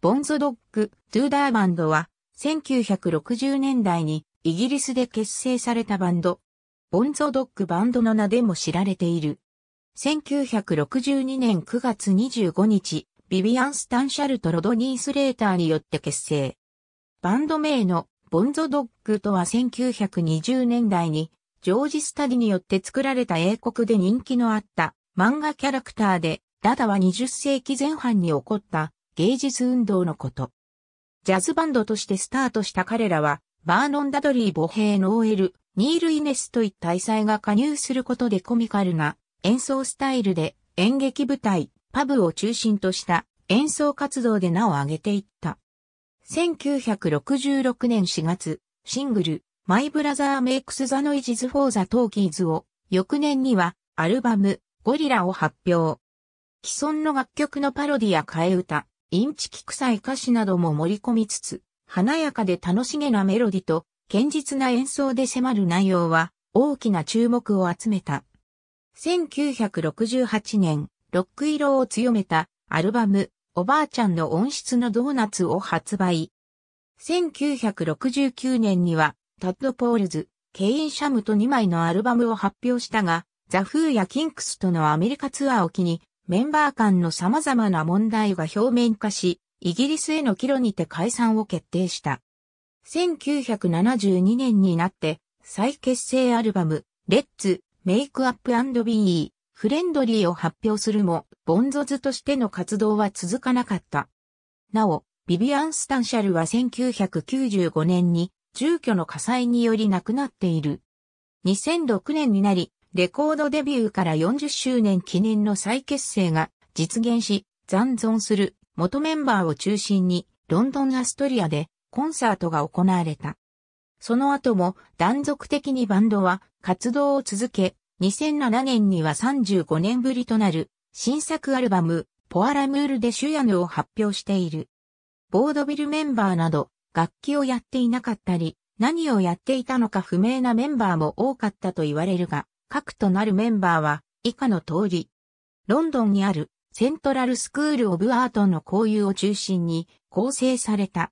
ボンズドッグ・トゥーダーバンドは、1960年代にイギリスで結成されたバンド。ボンゾドッグバンドの名でも知られている。1962年9月25日、ビビアン・スタンシャルとロドニー・スレーターによって結成。バンド名のボンゾドッグとは1920年代にジョージ・スタディによって作られた英国で人気のあった漫画キャラクターで、ダダは20世紀前半に起こった芸術運動のこと。ジャズバンドとしてスタートした彼らは、バーノン・ダドリーボヘイ・ノーエル、ニール・イネスといった異彩が加入することでコミカルな演奏スタイルで演劇舞台、パブを中心とした演奏活動で名を上げていった。1966年4月、シングル、マイブラザーメイクスザノイジズフォーザトーキーズを、翌年には、アルバム、ゴリラを発表。既存の楽曲のパロディや替え歌、インチキ臭い歌詞なども盛り込みつつ、華やかで楽しげなメロディと、堅実な演奏で迫る内容は、大きな注目を集めた。1968年、ロック色を強めたアルバム、おばあちゃんの音質のドーナツを発売。1969年には、タッド・ポールズ、ケイン・シャムと2枚のアルバムを発表したが、ザ・フーやキンクスとのアメリカツアーを機に、メンバー間の様々な問題が表面化し、イギリスへの帰路にて解散を決定した。1972年になって、再結成アルバム、レッツ、メイクアップビー、フレンドリーを発表するも、ボンゾズとしての活動は続かなかった。なお、ビビアン・スタンシャルは1995年に住居の火災により亡くなっている。2006年になり、レコードデビューから40周年記念の再結成が実現し、残存する元メンバーを中心にロンドンアストリアでコンサートが行われた。その後も断続的にバンドは活動を続け、2007年には35年ぶりとなる新作アルバムポアラムールデシュヤヌを発表している。ボードビルメンバーなど楽器をやっていなかったり、何をやっていたのか不明なメンバーも多かったと言われるが、核となるメンバーは以下の通り。ロンドンにあるセントラルスクール・オブ・アートの交友を中心に構成された。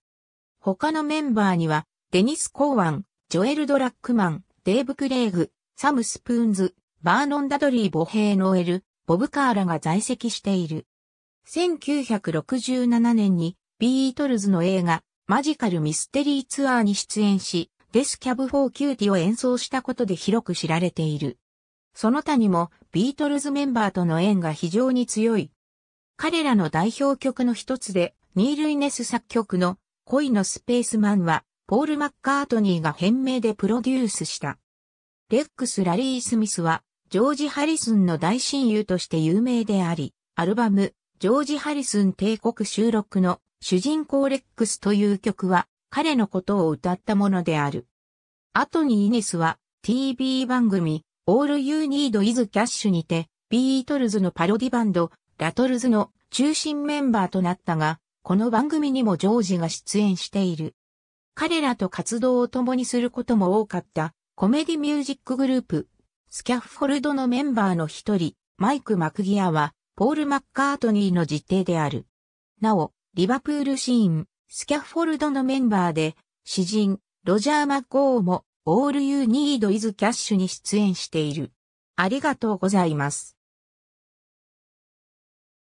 他のメンバーには、デニス・コーワン、ジョエル・ドラックマン、デーブ・クレイグ、サム・スプーンズ、バーノン・ダドリー・ボヘー・ノエル、ボブ・カーラが在籍している。1967年にビートルズの映画マジカル・ミステリー・ツアーに出演し、デス・キャブ・フォー・キューティを演奏したことで広く知られている。その他にもビートルズメンバーとの縁が非常に強い。彼らの代表曲の一つで、ニール・イネス作曲の恋のスペースマンは、ポール・マッカートニーが変名でプロデュースした。レックス・ラリー・スミスは、ジョージ・ハリスンの大親友として有名であり、アルバム、ジョージ・ハリスン帝国収録の主人公レックスという曲は、彼のことを歌ったものである。後にイネスは、TV 番組、All You Need Is Cash にて、ビートルズのパロディバンド、ラトルズの中心メンバーとなったが、この番組にもジョージが出演している。彼らと活動を共にすることも多かったコメディミュージックグループ、スキャッフォルドのメンバーの一人、マイク・マクギアは、ポール・マッカートニーの実弟である。なお、リバプールシーン、スキャッフォルドのメンバーで、詩人、ロジャー・マッコーも All You Need Is Cash に出演している。ありがとうございます。